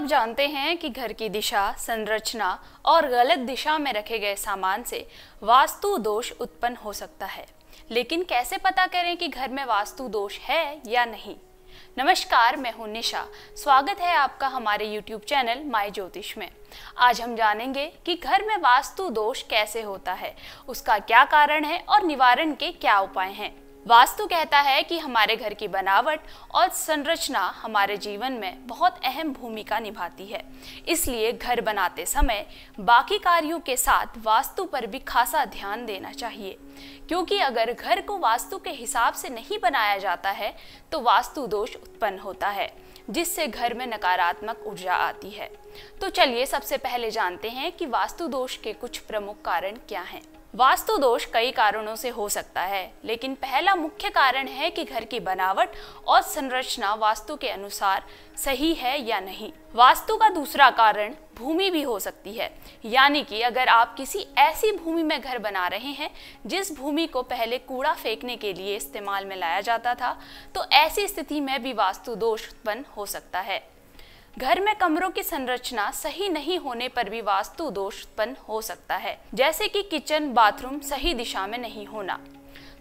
आप जानते हैं कि घर की दिशा संरचना और गलत दिशा में रखे गए सामान से वास्तु दोष उत्पन्न हो सकता है लेकिन कैसे पता करें कि घर में वास्तु दोष है या नहीं नमस्कार मैं हूं निशा स्वागत है आपका हमारे YouTube चैनल माय ज्योतिष में आज हम जानेंगे कि घर में वास्तु दोष कैसे होता है उसका क्या कारण है और निवारण के क्या उपाय हैं वास्तु कहता है कि हमारे घर की बनावट और संरचना हमारे जीवन में बहुत अहम भूमिका निभाती है इसलिए घर बनाते समय बाकी कार्यों के साथ वास्तु पर भी खासा ध्यान देना चाहिए क्योंकि अगर घर को वास्तु के हिसाब से नहीं बनाया जाता है तो वास्तु दोष उत्पन्न होता है जिससे घर में नकारात्मक ऊर्जा आती है तो चलिए सबसे पहले जानते हैं कि वास्तु दोष के कुछ प्रमुख कारण क्या हैं वास्तु दोष कई कारणों से हो सकता है लेकिन पहला मुख्य कारण है कि घर की बनावट और संरचना वास्तु के अनुसार सही है या नहीं वास्तु का दूसरा कारण भूमि भी हो सकती है यानी कि अगर आप किसी ऐसी भूमि में घर बना रहे हैं जिस भूमि को पहले कूड़ा फेंकने के लिए इस्तेमाल में लाया जाता था तो ऐसी स्थिति में भी वास्तु दोष उत्पन्न हो सकता है घर में कमरों की संरचना सही नहीं होने पर भी वास्तु दोष उत्पन्न हो सकता है जैसे कि किचन बाथरूम सही दिशा में नहीं होना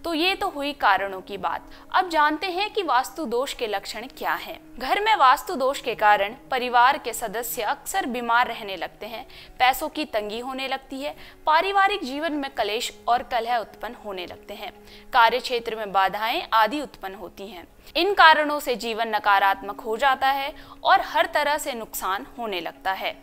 तो ये तो हुई कारणों की बात अब जानते हैं कि वास्तु दोष के लक्षण क्या हैं। घर में वास्तु दोष के कारण परिवार के सदस्य अक्सर बीमार रहने लगते हैं पैसों की तंगी होने लगती है पारिवारिक जीवन में कलेश और कलह उत्पन्न होने लगते हैं कार्य क्षेत्र में बाधाएं आदि उत्पन्न होती हैं इन कारणों से जीवन नकारात्मक हो जाता है और हर तरह से नुकसान होने लगता है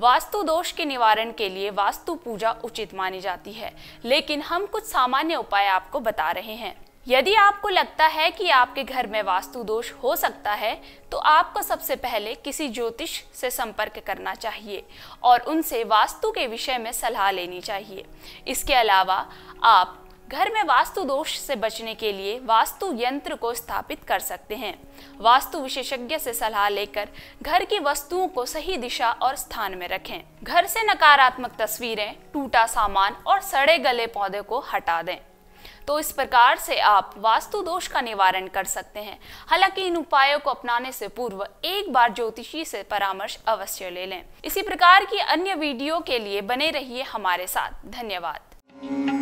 वास्तु दोष के निवारण के लिए वास्तु पूजा उचित मानी जाती है लेकिन हम कुछ सामान्य उपाय आपको बता रहे हैं यदि आपको लगता है कि आपके घर में वास्तु दोष हो सकता है तो आपको सबसे पहले किसी ज्योतिष से संपर्क करना चाहिए और उनसे वास्तु के विषय में सलाह लेनी चाहिए इसके अलावा आप घर में वास्तु दोष से बचने के लिए वास्तु यंत्र को स्थापित कर सकते हैं वास्तु विशेषज्ञ से सलाह लेकर घर की वस्तुओं को सही दिशा और स्थान में रखें घर से नकारात्मक तस्वीरें टूटा सामान और सड़े गले पौधे को हटा दें तो इस प्रकार से आप वास्तु दोष का निवारण कर सकते हैं हालांकि इन उपायों को अपनाने से पूर्व एक बार ज्योतिषी से परामर्श अवश्य ले लें इसी प्रकार की अन्य वीडियो के लिए बने रहिए हमारे साथ धन्यवाद